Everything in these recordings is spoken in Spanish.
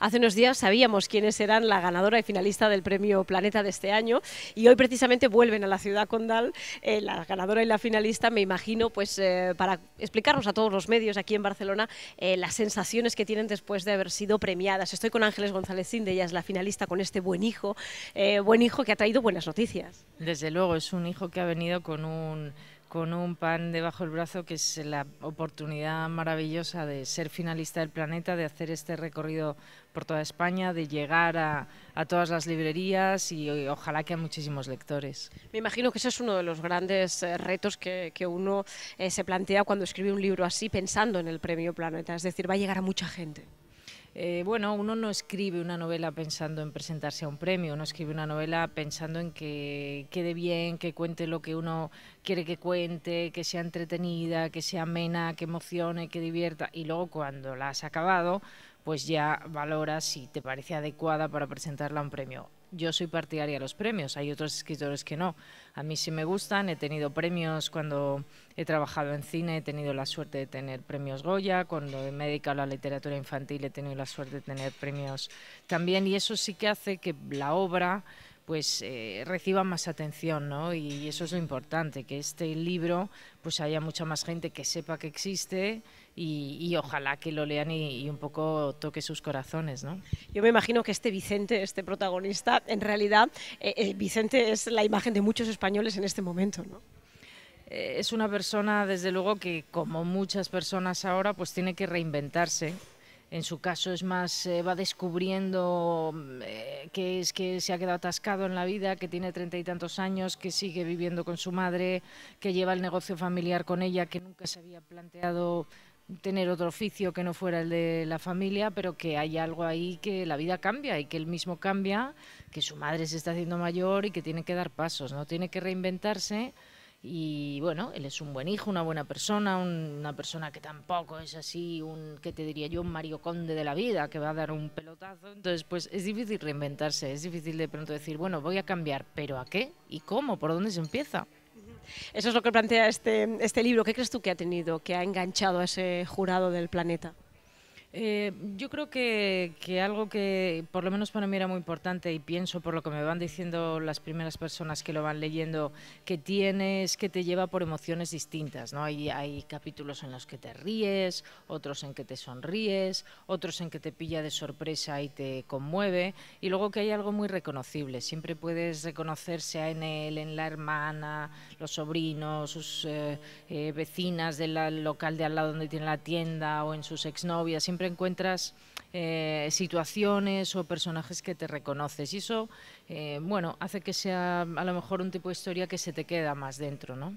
Hace unos días sabíamos quiénes eran la ganadora y finalista del premio Planeta de este año y hoy precisamente vuelven a la ciudad condal eh, la ganadora y la finalista, me imagino, pues eh, para explicarnos a todos los medios aquí en Barcelona eh, las sensaciones que tienen después de haber sido premiadas. Estoy con Ángeles González Cinde, ella es la finalista con este buen hijo, buen hijo que ha traído buenas noticias. Desde luego, es un hijo que ha venido con un con un pan debajo del brazo que es la oportunidad maravillosa de ser finalista del planeta, de hacer este recorrido por toda España, de llegar a, todas las librerías y, ojalá que a muchísimos lectores. Me imagino que ese es uno de los grandes eh, retos que, uno eh, se plantea cuando escribe un libro así pensando en el premio planeta, es decir, va a llegar a mucha gente. Eh, bueno, uno no escribe una novela pensando en presentarse a un premio, uno escribe una novela pensando en que quede bien, que cuente lo que uno quiere que cuente, que sea entretenida, que sea amena, que emocione, que divierta, y luego cuando la has acabado, pues ya valoras si te parece adecuada para presentarla a un premio yo soy partidaria de los premios, hay otros escritores que no. A mí sí me gustan, he tenido premios cuando he trabajado en cine, he tenido la suerte de tener premios Goya, cuando me he dedicado a la literatura infantil he tenido la suerte de tener premios también y eso sí que hace que la obra pues eh, reciba más atención, ¿no? Y eso es lo importante, que este libro pues haya mucha más gente que sepa que existe, y, ojalá que lo lean y, un poco toque sus corazones. ¿no? Yo me imagino que este Vicente, este protagonista, en realidad eh, eh, Vicente es la imagen de muchos españoles en este momento. ¿no? Eh, es una persona, desde luego, que como muchas personas ahora, pues tiene que reinventarse en su caso es más, va descubriendo mm, que es que se ha quedado atascado en la vida, que tiene treinta y tantos años, que sigue viviendo con su madre, que lleva el negocio familiar con ella, que nunca se había planteado tener otro oficio que no fuera el de la familia, pero que hay algo ahí que la vida cambia y que él mismo cambia, que su madre se está haciendo mayor y que tiene que dar pasos, ¿no? Tiene que reinventarse y bueno, él es un buen hijo, una buena persona, una persona que tampoco es así un, que te diría yo? Un Mario Conde de la vida que va a dar un pelotazo. Entonces, pues es difícil reinventarse, es difícil de pronto decir, bueno, voy a cambiar, pero ¿a qué? ¿Y cómo? ¿Por dónde se empieza? Eso es lo que plantea este, este libro. ¿Qué crees tú que ha tenido, que ha enganchado a ese jurado del planeta? Eh, yo creo que, algo que por lo menos para mí era muy importante y pienso por lo que me van diciendo las primeras personas que lo van leyendo, que tienes, que te lleva por emociones distintas. ¿no? Hay, capítulos en los que te ríes, otros en que te sonríes, otros en que te pilla de sorpresa y te conmueve, y luego que hay algo muy reconocible. Siempre puedes reconocerse en él, en la hermana, los sobrinos, sus eh, eh, vecinas del local de al lado donde tiene la tienda o en sus exnovias siempre encuentras eh, situaciones o personajes que te reconoces. Y eso, eh, bueno, hace que sea a lo mejor un tipo de historia que se te queda más dentro, ¿no?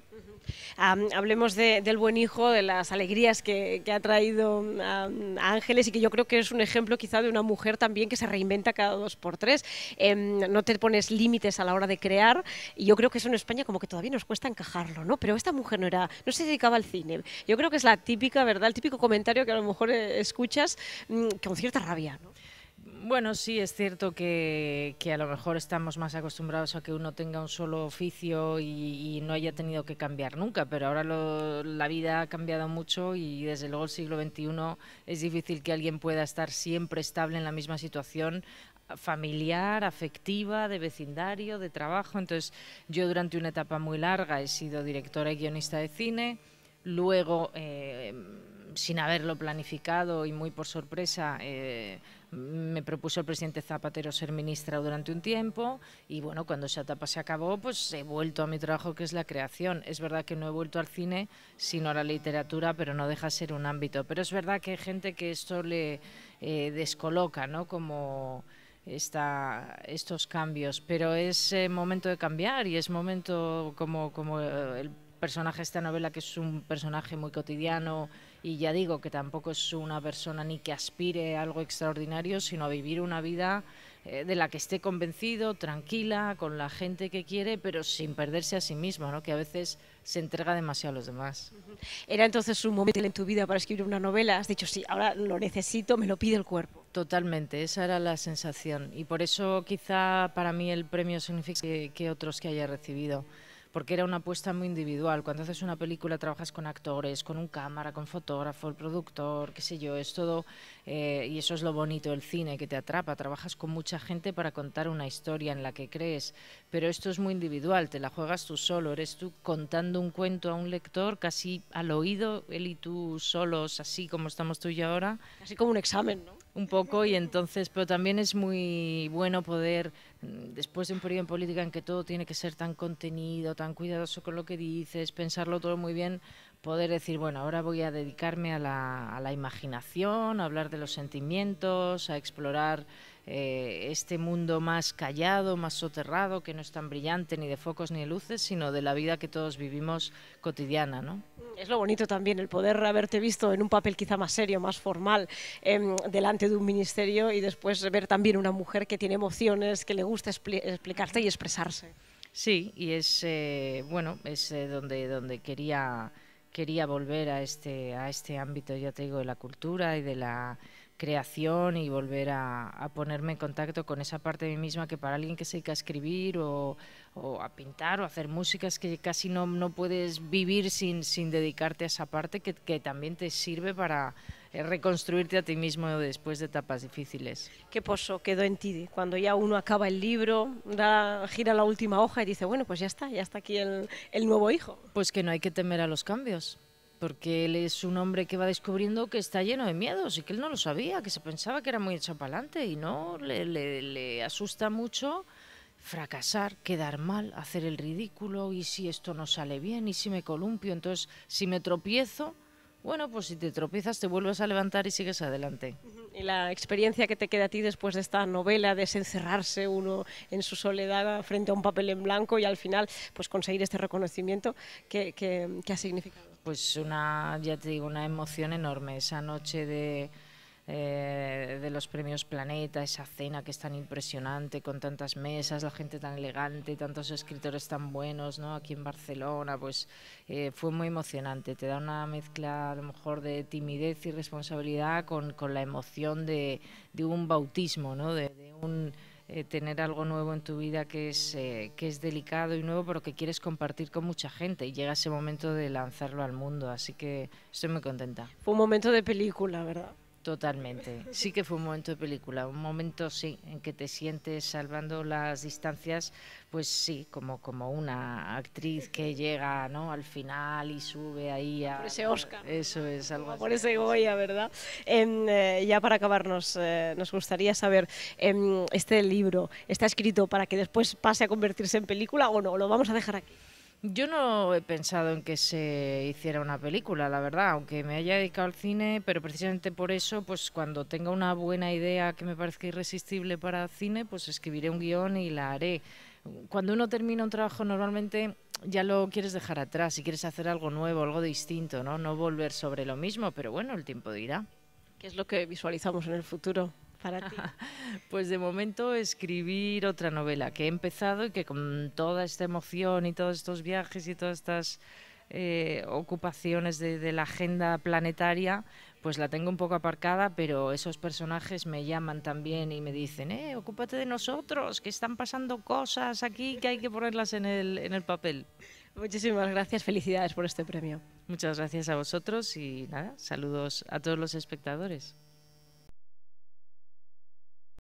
hablemos del buen hijo, de las alegrías que, ha traído a Ángeles y que yo creo que es un ejemplo quizá de una mujer también que se reinventa cada dos por tres. Em, no te pones límites a la hora de crear y yo creo que eso en España como que todavía nos cuesta encajarlo, ¿no? Pero esta mujer no era, no se dedicaba al cine. Yo creo que es la típica, ¿verdad? El típico comentario que a lo mejor eh, escuchas mm, con cierta rabia, ¿no? Bueno, sí, es cierto que, a lo mejor estamos más acostumbrados a que uno tenga un solo oficio y, no haya tenido que cambiar nunca, pero ahora la vida ha cambiado mucho y desde luego el siglo XXI es difícil que alguien pueda estar siempre estable en la misma situación familiar, afectiva, de vecindario, de trabajo. Entonces, yo durante una etapa muy larga he sido directora y guionista de cine, luego... Eh, sin haberlo planificado y muy por sorpresa, eh, me propuso el presidente Zapatero ser ministra durante un tiempo y bueno, cuando esa etapa se acabó, pues he vuelto a mi trabajo que es la creación. Es verdad que no he vuelto al cine, sino a la literatura, pero no deja de ser un ámbito. Pero es verdad que hay gente que esto le eh, descoloca, ¿no? Como estos cambios, pero es eh, momento de cambiar y es momento como el personaje de esta novela, que es un personaje muy cotidiano, y ya digo que tampoco es una persona ni que aspire a algo extraordinario, sino a vivir una vida eh, de la que esté convencido, tranquila, con la gente que quiere, pero sin perderse a sí mismo, ¿no? que a veces se entrega demasiado a los demás. ¿Era entonces un momento en tu vida para escribir una novela? Has dicho, sí, ahora lo necesito, me lo pide el cuerpo. Totalmente, esa era la sensación y por eso quizá para mí el premio significa que otros que haya recibido porque era una apuesta muy individual. Cuando haces una película trabajas con actores, con un cámara, con fotógrafo, el productor, qué sé yo, es todo, eh, y eso es lo bonito del cine, que te atrapa, trabajas con mucha gente para contar una historia en la que crees, pero esto es muy individual, te la juegas tú solo, eres tú contando un cuento a un lector casi al oído, él y tú solos, así como estamos tú y yo ahora. Así como un examen, ¿no? Un poco, y entonces, pero también es muy bueno poder después de un periodo en política en que todo tiene que ser tan contenido, tan cuidadoso con lo que dices, pensarlo todo muy bien, poder decir, bueno, ahora voy a dedicarme a la, a la imaginación, a hablar de los sentimientos, a explorar eh, este mundo más callado, más soterrado, que no es tan brillante ni de focos ni de luces, sino de la vida que todos vivimos cotidiana, ¿no? Es lo bonito también el poder haberte visto en un papel quizá más serio, más formal, em, delante de un ministerio y después ver también una mujer que tiene emociones, que le gusta explicarte y expresarse. Sí, y es eh, bueno, es eh, donde donde quería quería volver a este a este ámbito, ya te digo, de la cultura y de la creación y volver a, ponerme en contacto con esa parte de mí misma que para alguien que se dedica a escribir o, a pintar o a hacer música es que casi no, no puedes vivir sin, dedicarte a esa parte que, también te sirve para eh, reconstruirte a ti mismo después de etapas difíciles. ¿Qué pozo quedó en ti? Cuando ya uno acaba el libro, da, gira la última hoja y dice, bueno, pues ya está, ya está aquí el, el nuevo hijo. Pues que no hay que temer a los cambios porque él es un hombre que va descubriendo que está lleno de miedos y que él no lo sabía, que se pensaba que era muy hecho para adelante y no, le, asusta mucho fracasar, quedar mal, hacer el ridículo y si esto no sale bien y si me columpio, entonces si me tropiezo, bueno, pues si te tropiezas te vuelves a levantar y sigues adelante. Y la experiencia que te queda a ti después de esta novela, de encerrarse uno en su soledad frente a un papel en blanco y al final pues conseguir este reconocimiento ¿qué ha significado pues una, ya te digo, una emoción enorme. Esa noche de, eh, de los premios Planeta, esa cena que es tan impresionante, con tantas mesas, la gente tan elegante, tantos escritores tan buenos, ¿no? Aquí en Barcelona, pues eh, fue muy emocionante. Te da una mezcla a lo mejor de timidez y responsabilidad con, con la emoción de, de un bautismo, ¿no? de un eh, tener algo nuevo en tu vida que es, eh, que es delicado y nuevo, pero que quieres compartir con mucha gente. Y llega ese momento de lanzarlo al mundo. Así que estoy muy contenta. Fue un momento de película, ¿verdad? Totalmente. Sí que fue un momento de película, un momento sí en que te sientes salvando las distancias, pues sí, como como una actriz que llega, ¿no? Al final y sube ahí a por ese Oscar. Eso es algo. por ese Goya, ¿verdad? Eh, ya para acabarnos, eh, nos gustaría saber em, este libro está escrito para que después pase a convertirse en película o no. Lo vamos a dejar aquí. Yo no he pensado en que se hiciera una película, la verdad, aunque me haya dedicado al cine, pero precisamente por eso, pues cuando tenga una buena idea que me parezca irresistible para cine, pues escribiré un guión y la haré. Cuando uno termina un trabajo normalmente ya lo quieres dejar atrás y quieres hacer algo nuevo, algo distinto, ¿no? No volver sobre lo mismo, pero bueno, el tiempo dirá. ¿Qué es lo que visualizamos en el futuro? pues de momento escribir otra novela que he empezado y que con toda esta emoción y todos estos viajes y todas estas eh, ocupaciones de, la agenda planetaria, pues la tengo un poco aparcada, pero esos personajes me llaman también y me dicen, eh, ocúpate de nosotros, que están pasando cosas aquí que hay que ponerlas en el, en el papel. Muchísimas gracias, felicidades por este premio. Muchas gracias a vosotros y nada, saludos a todos los espectadores.